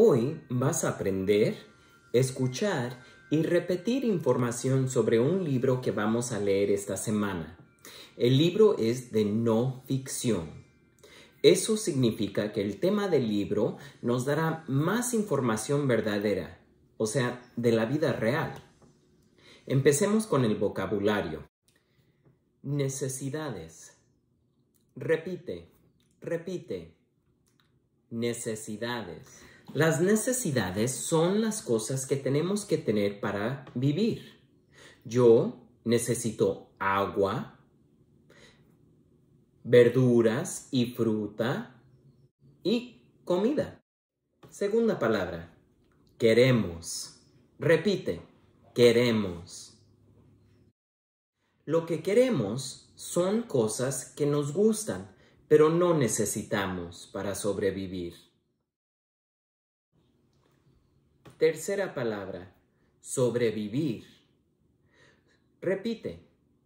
Hoy vas a aprender, escuchar y repetir información sobre un libro que vamos a leer esta semana. El libro es de no ficción. Eso significa que el tema del libro nos dará más información verdadera, o sea, de la vida real. Empecemos con el vocabulario. Necesidades. Repite, repite. Necesidades. Las necesidades son las cosas que tenemos que tener para vivir. Yo necesito agua, verduras y fruta y comida. Segunda palabra, queremos. Repite, queremos. Lo que queremos son cosas que nos gustan, pero no necesitamos para sobrevivir. Tercera palabra, sobrevivir. Repite,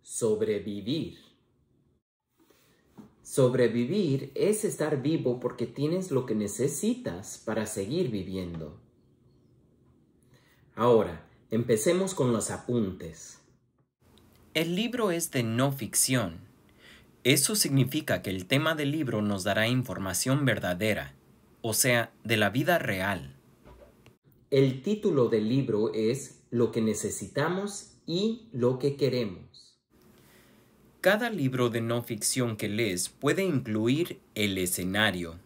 sobrevivir. Sobrevivir es estar vivo porque tienes lo que necesitas para seguir viviendo. Ahora, empecemos con los apuntes. El libro es de no ficción. Eso significa que el tema del libro nos dará información verdadera, o sea, de la vida real. El título del libro es Lo que necesitamos y lo que queremos. Cada libro de no ficción que lees puede incluir el escenario.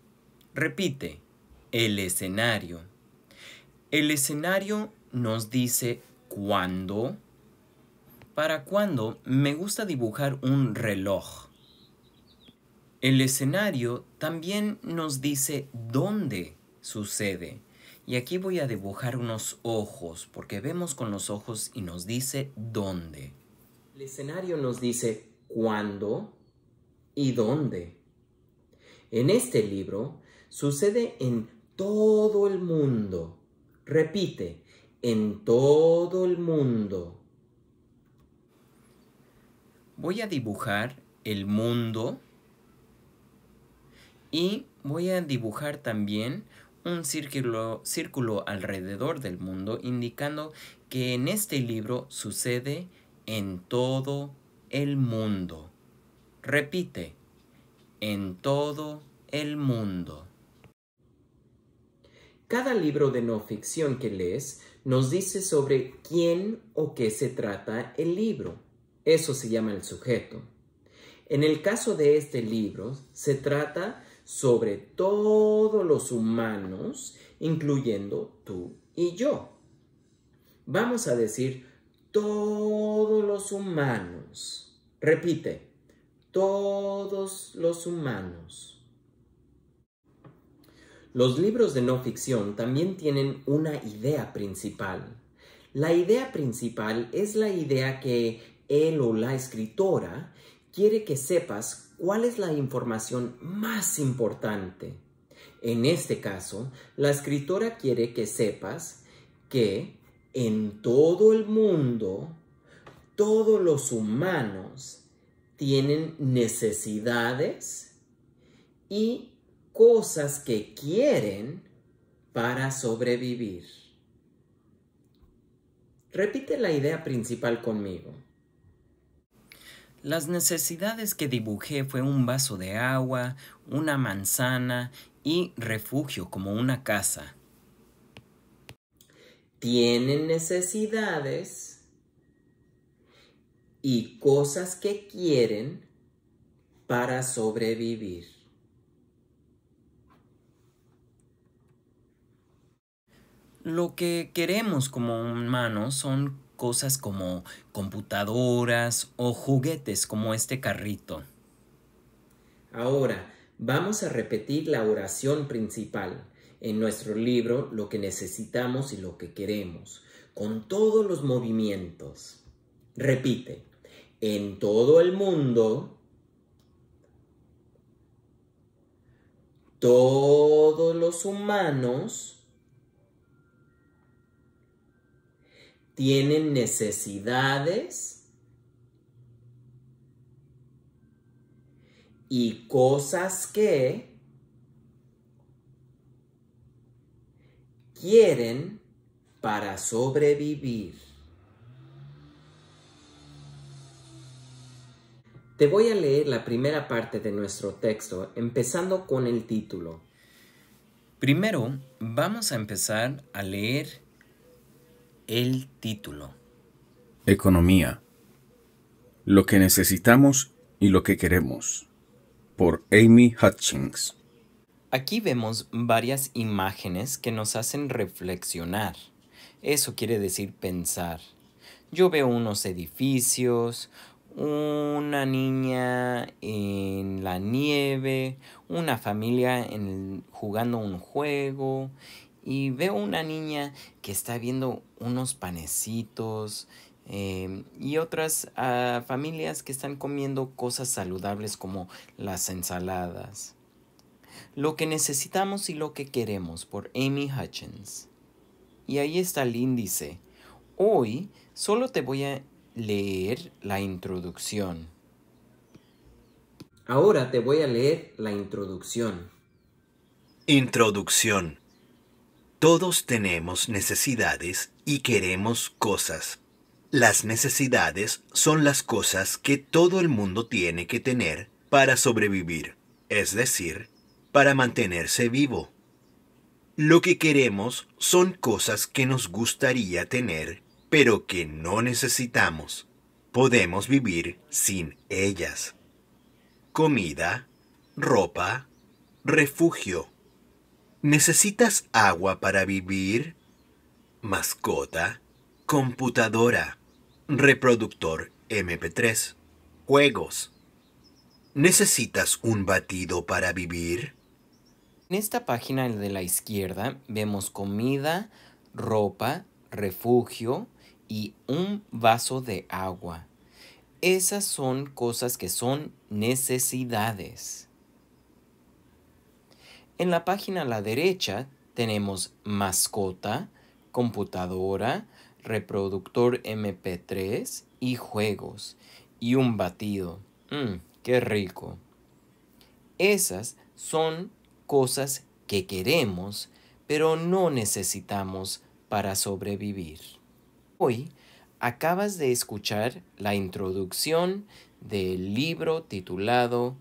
Repite, el escenario. El escenario nos dice cuándo. Para cuándo me gusta dibujar un reloj. El escenario también nos dice dónde sucede. Y aquí voy a dibujar unos ojos, porque vemos con los ojos y nos dice dónde. El escenario nos dice cuándo y dónde. En este libro sucede en todo el mundo. Repite, en todo el mundo. Voy a dibujar el mundo y voy a dibujar también un círculo, círculo alrededor del mundo indicando que en este libro sucede en todo el mundo. Repite, en todo el mundo. Cada libro de no ficción que lees nos dice sobre quién o qué se trata el libro. Eso se llama el sujeto. En el caso de este libro, se trata sobre todos los humanos, incluyendo tú y yo. Vamos a decir todos los humanos. Repite, todos los humanos. Los libros de no ficción también tienen una idea principal. La idea principal es la idea que él o la escritora quiere que sepas cuál es la información más importante. En este caso, la escritora quiere que sepas que en todo el mundo, todos los humanos tienen necesidades y cosas que quieren para sobrevivir. Repite la idea principal conmigo. Las necesidades que dibujé fue un vaso de agua, una manzana y refugio como una casa. Tienen necesidades y cosas que quieren para sobrevivir. Lo que queremos como humanos son cosas como computadoras o juguetes como este carrito. Ahora, vamos a repetir la oración principal en nuestro libro Lo que necesitamos y lo que queremos, con todos los movimientos. Repite, en todo el mundo, todos los humanos, tienen necesidades y cosas que quieren para sobrevivir. Te voy a leer la primera parte de nuestro texto, empezando con el título. Primero, vamos a empezar a leer el título. Economía. Lo que necesitamos y lo que queremos. Por Amy Hutchings. Aquí vemos varias imágenes que nos hacen reflexionar. Eso quiere decir pensar. Yo veo unos edificios, una niña en la nieve, una familia en jugando un juego y veo una niña que está viendo unos panecitos eh, y otras ah, familias que están comiendo cosas saludables como las ensaladas. Lo que necesitamos y lo que queremos por Amy Hutchins. Y ahí está el índice. Hoy solo te voy a leer la introducción. Ahora te voy a leer la introducción. Introducción. Todos tenemos necesidades y queremos cosas. Las necesidades son las cosas que todo el mundo tiene que tener para sobrevivir, es decir, para mantenerse vivo. Lo que queremos son cosas que nos gustaría tener, pero que no necesitamos. Podemos vivir sin ellas. Comida, ropa, refugio ¿Necesitas agua para vivir? Mascota, computadora, reproductor MP3, juegos. ¿Necesitas un batido para vivir? En esta página de la izquierda vemos comida, ropa, refugio y un vaso de agua. Esas son cosas que son necesidades. En la página a la derecha tenemos mascota, computadora, reproductor MP3 y juegos. Y un batido. Mmm, qué rico. Esas son cosas que queremos, pero no necesitamos para sobrevivir. Hoy acabas de escuchar la introducción del libro titulado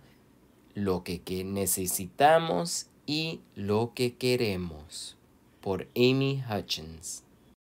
Lo que necesitamos y lo que queremos por Amy Hutchins.